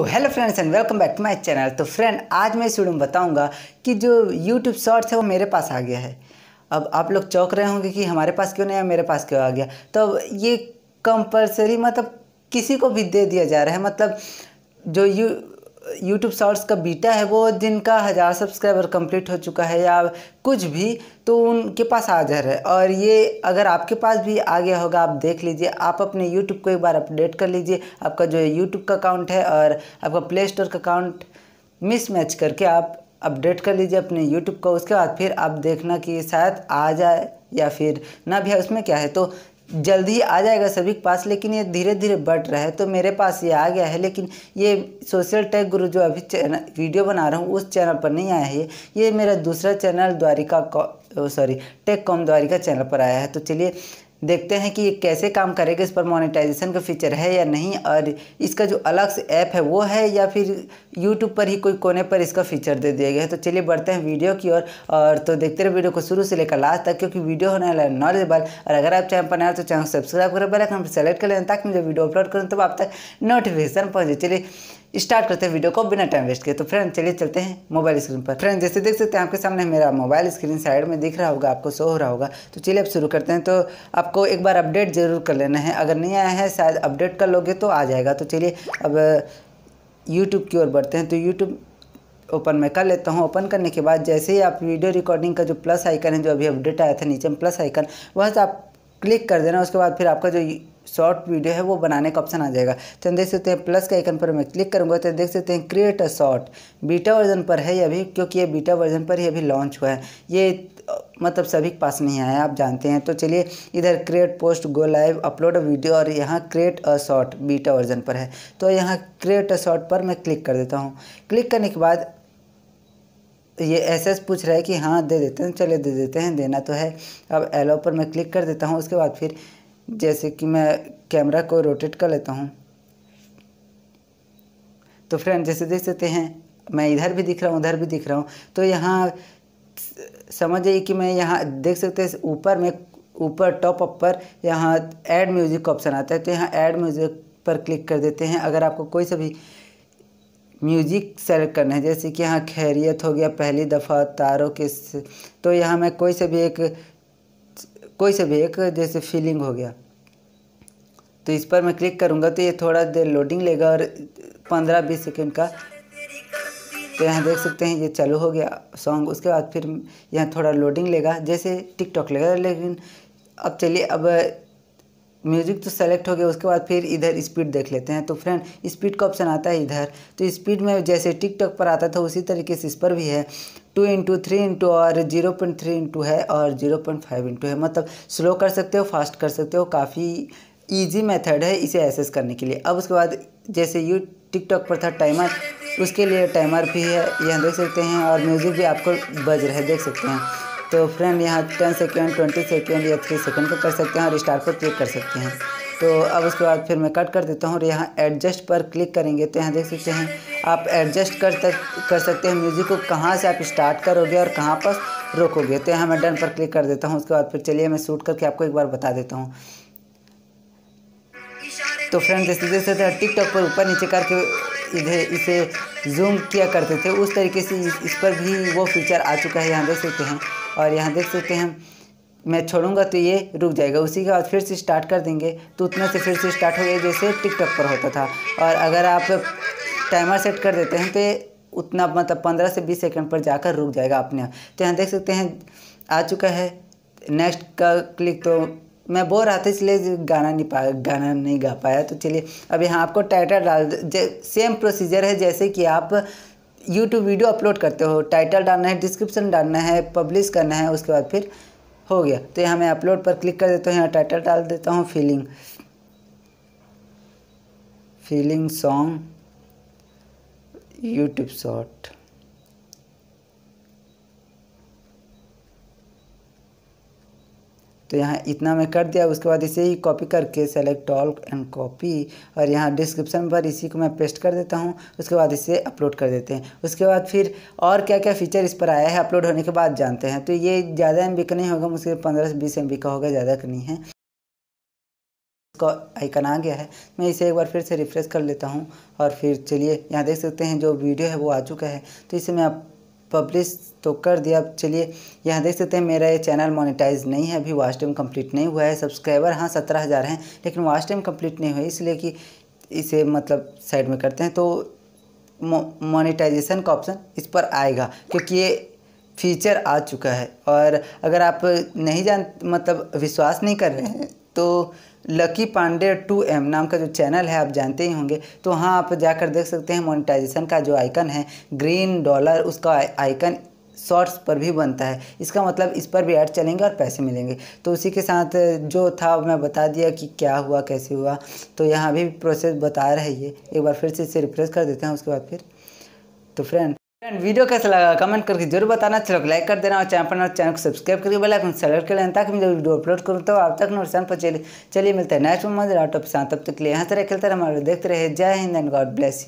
तो hello friends and welcome back to my channel तो friend आज मैं इस वीडियो में बताऊंगा कि जो यूट्यूब शॉर्ट्स है वो मेरे पास आ गया है अब आप लोग चौंक रहे होंगे कि हमारे पास क्यों नहीं है मेरे पास क्यों आ गया तो ये कंपलसरी मतलब किसी को भी दे दिया जा रहा है मतलब जो यू यूट्यूब शॉर्ट्स का बीटा है वो जिनका हज़ार सब्सक्राइबर कंप्लीट हो चुका है या कुछ भी तो उनके पास आ जा रहा है और ये अगर आपके पास भी आ गया होगा आप देख लीजिए आप अपने यूट्यूब को एक बार अपडेट कर लीजिए आपका जो है यूट्यूब का अकाउंट है और आपका प्ले स्टोर का अकाउंट मिसमैच करके आप अपडेट कर लीजिए अपने यूट्यूब का उसके बाद फिर आप देखना कि शायद आ जाए या फिर ना भी उसमें क्या है तो जल्दी आ जाएगा सभी के पास लेकिन ये धीरे धीरे बढ़ रहा है तो मेरे पास ये आ गया है लेकिन ये सोशल टेक गुरु जो अभी चैनल वीडियो बना रहा हूँ उस चैनल पर नहीं आया है ये मेरा दूसरा channel Dwarika sorry tech com Dwarika channel पर आया है तो चलिए देखते हैं कि ये कैसे काम करेगा इस पर मोनेटाइजेशन का फीचर है या नहीं और इसका जो अलग से ऐप है वो है या फिर यूट्यूब पर ही कोई कोने पर इसका फीचर दे दिया गया है तो चलिए बढ़ते हैं वीडियो की ओर और, और तो देखते रहे वीडियो को शुरू से लेकर लास्ट तक क्योंकि वीडियो होने वाला है नॉलेजेबल और अगर आप चैनल पर नए तो चैनल सब्सक्राइब करें बेलाइकन पर सेलेक्ट कर लेना ताकि मुझे वीडियो अपलोड करें तो आप तक नोटिफिकेशन पहुँचे चलिए स्टार्ट करते हैं वीडियो को बिना टाइम वेस्ट किए तो फ्रेंड चलिए चलते हैं मोबाइल स्क्रीन पर फ्रेंड जैसे देख सकते हैं आपके सामने मेरा मोबाइल स्क्रीन साइड में दिख रहा होगा आपको शो हो रहा होगा तो चलिए अब शुरू करते हैं तो आपको एक बार अपडेट ज़रूर कर लेना है अगर नहीं आया है शायद अपडेट कर लोगे तो आ जाएगा तो चलिए अब यूट्यूब की ओर बढ़ते हैं तो यूट्यूब ओपन मैं कर लेता हूँ ओपन करने के बाद जैसे ही आप वीडियो रिकॉर्डिंग का जो प्लस आइकन है जो अभी अपडेट आया था नीचे में प्लस आइकन वह आप क्लिक कर देना उसके बाद फिर आपका जो शॉर्ट वीडियो है वो बनाने का ऑप्शन आ जाएगा तो देख सकते हैं प्लस के आइकन पर मैं क्लिक करूँगा तो देख सकते हैं create a short beta version पर है ये अभी क्योंकि ये बीटा वर्जन पर ही अभी लॉन्च हुआ है ये मतलब सभी के पास नहीं आया आप जानते हैं तो चलिए इधर create post go live upload a video और यहाँ create a short beta version पर है तो यहाँ क्रिएट अ शॉर्ट पर मैं क्लिक कर देता हूँ क्लिक करने के बाद ये ऐसे पूछ रहा है कि हाँ दे देते हैं चलिए दे देते हैं देना तो है अब एलो पर मैं क्लिक कर देता हूँ उसके बाद फिर जैसे कि मैं कैमरा को रोटेट कर लेता हूँ तो फ्रेंड जैसे देख सकते हैं मैं इधर भी दिख रहा हूँ उधर भी दिख रहा हूँ तो यहाँ समझ जाइए कि मैं यहाँ देख सकते हैं ऊपर में ऊपर टॉप अप पर यहाँ ऐड म्यूज़िक का ऑप्शन आता है तो यहाँ ऐड म्यूज़िक पर क्लिक कर देते हैं अगर आपको कोई सा भी म्यूजिक सेलेक्ट करना है जैसे कि यहाँ खैरियत हो गया पहली दफ़ा तारों के तो यहाँ मैं कोई सा भी एक कोई से भी एक जैसे फीलिंग हो गया तो इस पर मैं क्लिक करूँगा तो ये थोड़ा देर लोडिंग लेगा और पंद्रह बीस सेकेंड का तो यहाँ देख सकते हैं ये चालू हो गया सॉन्ग उसके बाद फिर यहाँ थोड़ा लोडिंग लेगा जैसे टिकटॉक लेगा लेकिन अब चलिए अब म्यूज़िक तो सेलेक्ट हो गया उसके बाद फिर इधर स्पीड देख लेते हैं तो फ्रेंड स्पीड का ऑप्शन आता है इधर तो स्पीड में जैसे टिकटॉक पर आता था उसी तरीके से इस पर भी है टू इंटू थ्री इंटू और जीरो पॉइंट थ्री इंटू है और जीरो पॉइंट फाइव इंटू है मतलब स्लो कर सकते हो फास्ट कर सकते हो काफ़ी ईजी मेथड है इसे एसेस करने के लिए अब उसके बाद जैसे यू टिकटॉक पर था टाइमर उसके लिए टाइमर भी है यहाँ देख सकते हैं और म्यूज़िक भी आपको बज रहा है देख सकते हैं तो फ्रेंड यहाँ टेन सेकेंड ट्वेंटी सेकेंड या थ्री सेकेंड पर कर सकते हैं और स्टार पर क्लिक कर सकते हैं तो अब उसके बाद फिर मैं कट कर देता हूँ और यहाँ एडजस्ट पर क्लिक करेंगे तो यहाँ देख सकते हैं आप एडजस्ट कर कर सकते हैं म्यूज़िक को कहाँ से आप स्टार्ट करोगे और कहाँ पर रोकोगे तो यहाँ मैं डन पर क्लिक कर देता हूँ उसके बाद फिर चलिए मैं शूट करके आपको एक बार बता देता हूँ तो फ्रेंड जैसे जैसे टिकटॉक पर ऊपर नीचे करके इधर इसे जूम किया करते थे उस तरीके से इस पर भी वो फीचर आ चुका है यहाँ देख सकते हैं और यहाँ देख सकते हैं मैं छोड़ूंगा तो ये रुक जाएगा उसी के बाद फिर से स्टार्ट कर देंगे तो उतना से फिर से स्टार्ट हो गया जैसे टिकटॉक पर होता था और अगर आप टाइमर सेट कर देते हैं तो उतना मतलब पंद्रह से बीस सेकंड पर जाकर रुक जाएगा अपने आप तो यहाँ देख सकते हैं आ चुका है नेक्स्ट का क्लिक तो मैं बोल रहा था इसलिए गाना नहीं पा गाना नहीं गा पाया तो चलिए अब यहाँ आपको टाइटल डाल सेम प्रोसीजर है जैसे कि आप यूट्यूब वीडियो अपलोड करते हो टाइटल डालना है डिस्क्रिप्शन डालना है पब्लिश करना है उसके बाद फिर हो गया तो यहाँ मैं अपलोड पर क्लिक कर देता हूँ यहाँ टाइटल डाल देता हूँ feeling feeling song YouTube short. तो यहाँ इतना मैं कर दिया उसके बाद इसे ही कॉपी करके सेलेक्ट ऑल एंड कॉपी और यहाँ डिस्क्रिप्शन पर इसी को मैं पेस्ट कर देता हूँ उसके बाद इसे अपलोड कर देते हैं उसके बाद फिर और क्या क्या फीचर इस पर आया है अपलोड होने के बाद जानते हैं तो ये ज़्यादा एम का नहीं होगा मुझसे पंद्रह से बीस एम का होगा ज़्यादा का नहीं है का आइकन आ गया है मैं इसे एक बार फिर से रिफ्रेश कर लेता हूँ और फिर चलिए यहाँ देख सकते हैं जो वीडियो है वो आ चुका है तो इसे मैं आप पब्लिश तो कर दिया अब चलिए यहाँ देख सकते हैं मेरा ये चैनल मोनेटाइज नहीं है अभी वाच टाइम कम्प्लीट नहीं हुआ है सब्सक्राइबर हाँ सत्रह हज़ार हैं लेकिन वाच टाइम कम्प्लीट नहीं हुआ इसलिए कि इसे मतलब साइड में करते हैं तो मोनेटाइजेशन का ऑप्शन इस पर आएगा क्योंकि ये फीचर आ चुका है और अगर आप नहीं जान मतलब विश्वास नहीं कर रहे हैं तो लकी पांडे टू एम नाम का जो चैनल है आप जानते ही होंगे तो वहाँ आप जाकर देख सकते हैं मोनिटाइजेशन का जो आइकन है ग्रीन डॉलर उसका आइकन शॉर्ट्स पर भी बनता है इसका मतलब इस पर भी ऐड चलेंगे और पैसे मिलेंगे तो उसी के साथ जो था मैं बता दिया कि क्या हुआ कैसे हुआ तो यहाँ भी प्रोसेस बता रही है एक बार फिर से इसे रिफ्रेश कर देते हैं उसके बाद फिर तो फ्रेंड फ्रेंड वीडियो कैसा लगा कमेंट करके जरूर बताना चलो लाइक कर देना और चैनल और तो चैनल को सब्सक्राइब करके बेल आइकन सेलेक्ट कर लेना ताकि मैं जब वीडियो अपलोड करूँ तो आप तक नोटिसन पर चलिए चलिए मिलते हैं नेक्स्ट मजा टॉप से तब तक के लिए यहाँ तरह खेलते रहे हमारे देखते रहे जय हिंद एंड गॉड ब्लेस